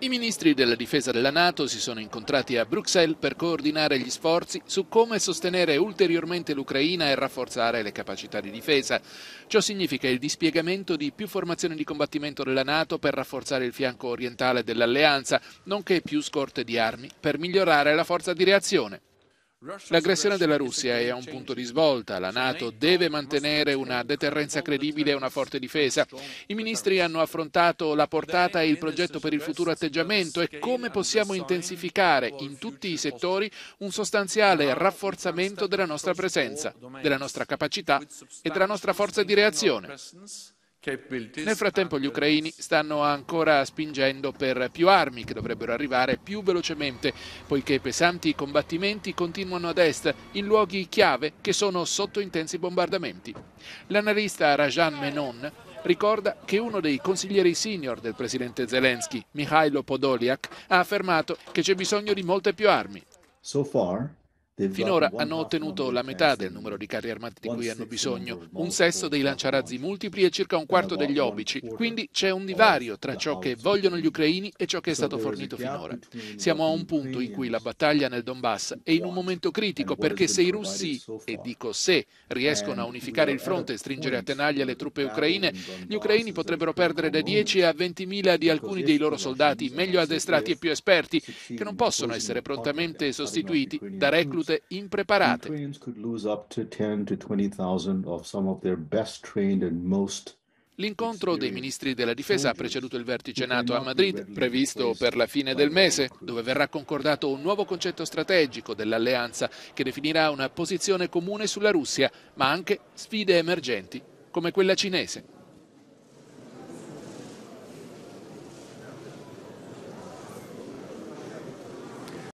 I ministri della difesa della Nato si sono incontrati a Bruxelles per coordinare gli sforzi su come sostenere ulteriormente l'Ucraina e rafforzare le capacità di difesa. Ciò significa il dispiegamento di più formazioni di combattimento della Nato per rafforzare il fianco orientale dell'alleanza, nonché più scorte di armi per migliorare la forza di reazione. L'aggressione della Russia è a un punto di svolta. La Nato deve mantenere una deterrenza credibile e una forte difesa. I ministri hanno affrontato la portata e il progetto per il futuro atteggiamento e come possiamo intensificare in tutti i settori un sostanziale rafforzamento della nostra presenza, della nostra capacità e della nostra forza di reazione. Nel frattempo gli ucraini stanno ancora spingendo per più armi che dovrebbero arrivare più velocemente, poiché pesanti combattimenti continuano ad est in luoghi chiave che sono sotto intensi bombardamenti. L'analista Rajan Menon ricorda che uno dei consiglieri senior del presidente Zelensky, Mikhailo Podoliak, ha affermato che c'è bisogno di molte più armi. So far, Finora hanno ottenuto la metà del numero di carri armati di cui hanno bisogno, un sesto dei lanciarazzi multipli e circa un quarto degli obici, quindi c'è un divario tra ciò che vogliono gli ucraini e ciò che è stato fornito finora. Siamo a un punto in cui la battaglia nel Donbass è in un momento critico perché se i russi, e dico se, riescono a unificare il fronte e stringere a tenaglia le truppe ucraine, gli ucraini potrebbero perdere da 10 a 20.000 di alcuni dei loro soldati meglio addestrati e più esperti, che non possono essere prontamente sostituiti da recluti cadute impreparate. L'incontro dei ministri della difesa ha preceduto il vertice NATO a Madrid, previsto per la fine del mese, dove verrà concordato un nuovo concetto strategico dell'alleanza che definirà una posizione comune sulla Russia, ma anche sfide emergenti come quella cinese.